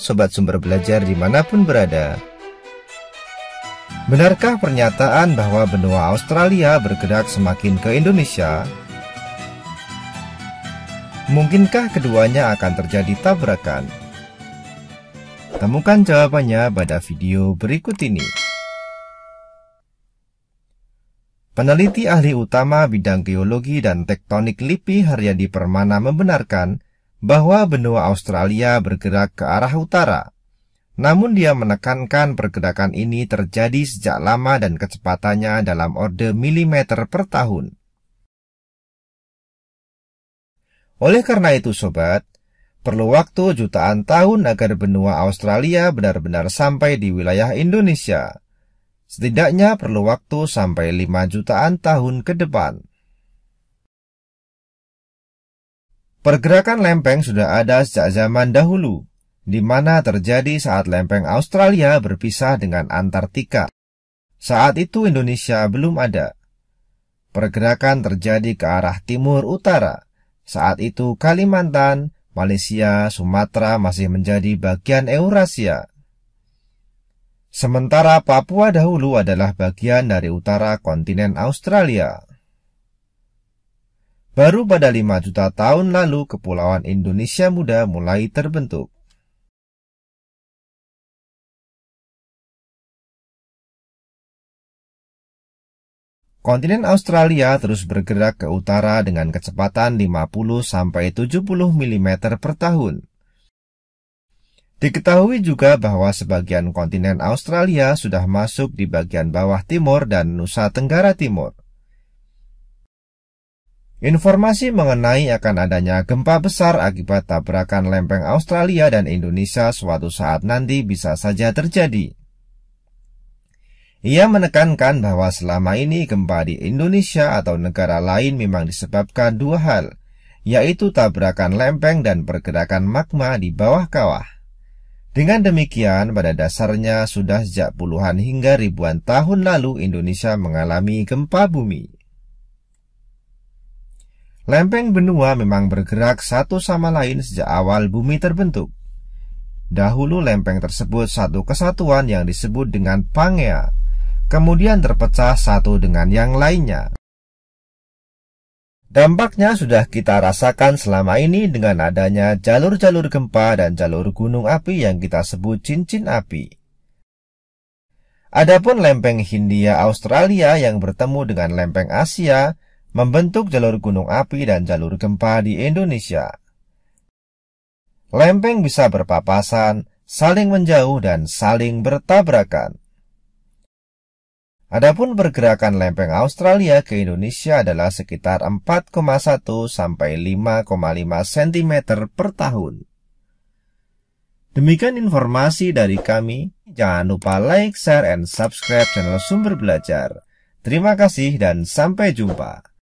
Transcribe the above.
Sobat Sumber Belajar dimanapun berada. Benarkah pernyataan bahwa benua Australia bergerak semakin ke Indonesia? Mungkinkah keduanya akan terjadi tabrakan? Temukan jawabannya pada video berikut ini. Peneliti ahli utama bidang geologi dan tektonik LIPI Haryadi Permana membenarkan bahwa benua Australia bergerak ke arah utara. Namun dia menekankan pergerakan ini terjadi sejak lama dan kecepatannya dalam orde milimeter per tahun. Oleh karena itu sobat, perlu waktu jutaan tahun agar benua Australia benar-benar sampai di wilayah Indonesia. Setidaknya perlu waktu sampai 5 jutaan tahun ke depan. Pergerakan lempeng sudah ada sejak zaman dahulu, di mana terjadi saat lempeng Australia berpisah dengan Antartika. Saat itu Indonesia belum ada. Pergerakan terjadi ke arah timur utara. Saat itu Kalimantan, Malaysia, Sumatera masih menjadi bagian Eurasia. Sementara Papua dahulu adalah bagian dari utara kontinen Australia. Baru pada 5 juta tahun lalu kepulauan Indonesia muda mulai terbentuk. Kontinen Australia terus bergerak ke utara dengan kecepatan 50-70 mm per tahun. Diketahui juga bahwa sebagian kontinen Australia sudah masuk di bagian bawah timur dan Nusa Tenggara Timur. Informasi mengenai akan adanya gempa besar akibat tabrakan lempeng Australia dan Indonesia suatu saat nanti bisa saja terjadi. Ia menekankan bahwa selama ini gempa di Indonesia atau negara lain memang disebabkan dua hal, yaitu tabrakan lempeng dan pergerakan magma di bawah kawah. Dengan demikian, pada dasarnya sudah sejak puluhan hingga ribuan tahun lalu Indonesia mengalami gempa bumi. Lempeng benua memang bergerak satu sama lain sejak awal bumi terbentuk. Dahulu lempeng tersebut satu kesatuan yang disebut dengan Pangea, kemudian terpecah satu dengan yang lainnya. Dampaknya sudah kita rasakan selama ini dengan adanya jalur-jalur gempa dan jalur gunung api yang kita sebut cincin api. Adapun lempeng Hindia Australia yang bertemu dengan lempeng Asia membentuk jalur gunung api dan jalur gempa di Indonesia. Lempeng bisa berpapasan, saling menjauh dan saling bertabrakan. Adapun pergerakan lempeng Australia ke Indonesia adalah sekitar 4,1 sampai 5,5 cm per tahun. Demikian informasi dari kami. Jangan lupa like, share, and subscribe channel Sumber Belajar. Terima kasih dan sampai jumpa.